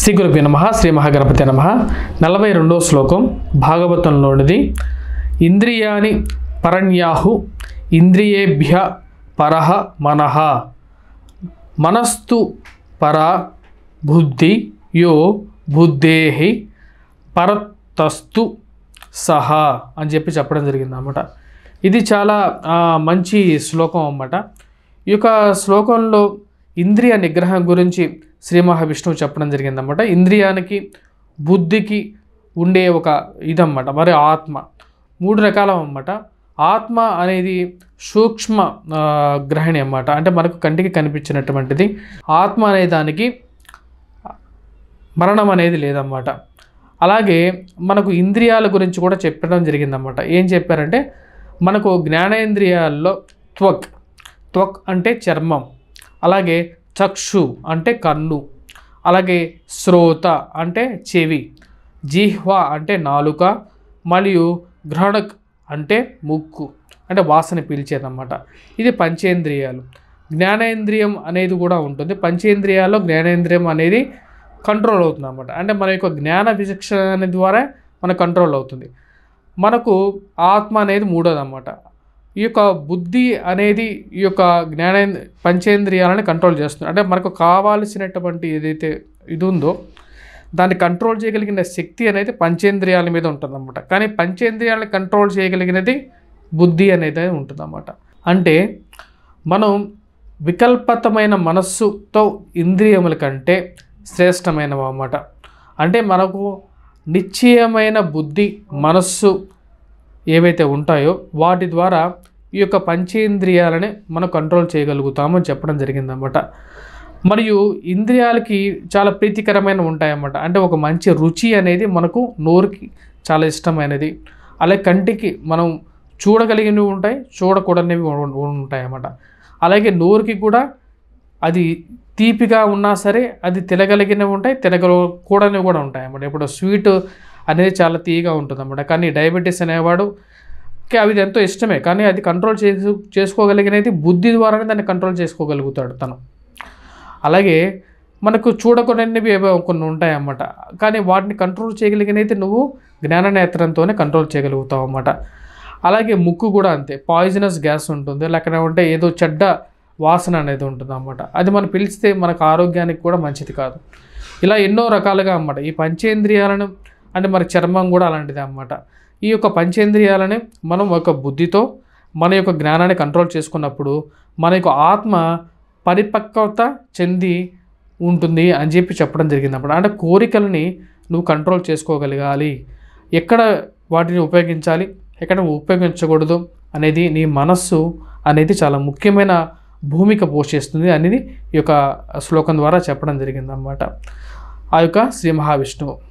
శ్రీ గురుభ్య నమ శ్రీ మహాగణపతి నమ నలభై రెండో శ్లోకం భాగవతంలోనిది ఇంద్రియాని పరణ్యాహు ఇంద్రియేభ్య పరహ మనః మనస్తు పర బుద్ధి యో బుద్ధేహి పరతస్తు సహ అని చెప్పి చెప్పడం జరిగింది అన్నమాట ఇది చాలా మంచి శ్లోకం అన్నమాట ఈ యొక్క శ్లోకంలో ఇంద్రియ నిగ్రహం గురించి శ్రీ మహావిష్ణువు చెప్పడం జరిగిందన్నమాట ఇంద్రియానికి బుద్ధికి ఉండే ఒక ఇదన్నమాట మరి ఆత్మ మూడు రకాల అన్నమాట ఆత్మ అనేది సూక్ష్మ గ్రహిణి అన్నమాట అంటే మనకు కంటికి కనిపించినటువంటిది ఆత్మ అనే దానికి మరణం అనేది లేదన్నమాట అలాగే మనకు ఇంద్రియాల గురించి కూడా చెప్పడం జరిగిందన్నమాట ఏం చెప్పారంటే మనకు జ్ఞానేంద్రియాల్లో త్వక్ త్వక్ అంటే చర్మం అలాగే చక్షు అంటే కన్ను అలాగే శ్రోత అంటే చెవి జిహ్వ అంటే నాలుక మరియు గ్రహణక్ అంటే ముక్కు అంటే వాసన పీల్చేదన్నమాట ఇది పంచేంద్రియాలు జ్ఞానేంద్రియం అనేది కూడా ఉంటుంది పంచేంద్రియాల్లో జ్ఞానేంద్రియం అనేది కంట్రోల్ అవుతుంది అనమాట అంటే మన యొక్క జ్ఞాన విచక్షణ ద్వారా మన కంట్రోల్ అవుతుంది మనకు ఆత్మ అనేది మూడోదన్నమాట ఈ యొక్క బుద్ధి అనేది ఈ యొక్క జ్ఞానే పంచేంద్రియాలని కంట్రోల్ చేస్తుంది అంటే మనకు కావాల్సినటువంటి ఏదైతే ఇది ఉందో దాన్ని కంట్రోల్ చేయగలిగిన శక్తి అనేది పంచేంద్రియాల మీద ఉంటుందన్నమాట కానీ పంచేంద్రియాలను కంట్రోల్ చేయగలిగినది బుద్ధి అనేది ఉంటుందన్నమాట అంటే మనం వికల్పతమైన మనస్సుతో ఇంద్రియముల కంటే శ్రేష్టమైనవి అన్నమాట అంటే మనకు నిశ్చయమైన బుద్ధి మనస్సు ఏవైతే ఉంటాయో వాటి ద్వారా ఈ యొక్క పంచేంద్రియాలని మనం కంట్రోల్ చేయగలుగుతామని చెప్పడం జరిగిందన్నమాట మరియు ఇంద్రియాలకి చాలా ప్రీతికరమైన ఉంటాయన్నమాట అంటే ఒక మంచి రుచి అనేది మనకు నోరుకి చాలా ఇష్టమైనది అలాగే కంటికి మనం చూడగలిగినవి ఉంటాయి చూడకూడనివి ఉంటాయి అన్నమాట అలాగే నోరుకి కూడా అది తీపిగా ఉన్నా సరే అది తినగలిగినవి ఉంటాయి తినగల కూడా ఉంటాయి అన్నమాట ఇప్పుడు స్వీట్ అనేది చాలా తీయగా ఉంటుందన్నమాట కానీ డయాబెటీస్ అనేవాడు అవి ఎంతో ఇష్టమే కానీ అది కంట్రోల్ చేసు చేసుకోగలిగినది బుద్ధి ద్వారానే దాన్ని కంట్రోల్ చేసుకోగలుగుతాడు తను అలాగే మనకు చూడకునేవి ఏవో కొన్ని ఉంటాయన్నమాట కానీ వాటిని కంట్రోల్ చేయగలిగినైతే నువ్వు జ్ఞాననేత్రంతోనే కంట్రోల్ చేయగలుగుతావు అన్నమాట అలాగే ముక్కు కూడా అంతే పాయిజనస్ గ్యాస్ ఉంటుంది లేకపోతే ఉంటే ఏదో చెడ్డ వాసన అనేది ఉంటుంది అన్నమాట అది మనం పిలిస్తే మనకు ఆరోగ్యానికి కూడా మంచిది కాదు ఇలా ఎన్నో రకాలుగా అన్నమాట ఈ పంచేంద్రియాలను అంటే మరి చర్మం కూడా అలాంటిదే అన్నమాట ఈ యొక్క పంచేంద్రియాలని మనం ఒక బుద్ధితో మన యొక్క జ్ఞానాన్ని కంట్రోల్ చేసుకున్నప్పుడు మన యొక్క ఆత్మ పరిపక్వత చెంది ఉంటుంది అని చెప్పి చెప్పడం జరిగింది అనమాట అంటే కోరికలని నువ్వు కంట్రోల్ చేసుకోగలగాలి ఎక్కడ వాటిని ఉపయోగించాలి ఎక్కడ ఉపయోగించకూడదు అనేది నీ మనస్సు అనేది చాలా ముఖ్యమైన భూమిక పోషిస్తుంది అనేది ఈ యొక్క శ్లోకం ద్వారా చెప్పడం జరిగిందన్నమాట ఆ యొక్క శ్రీ మహావిష్ణువు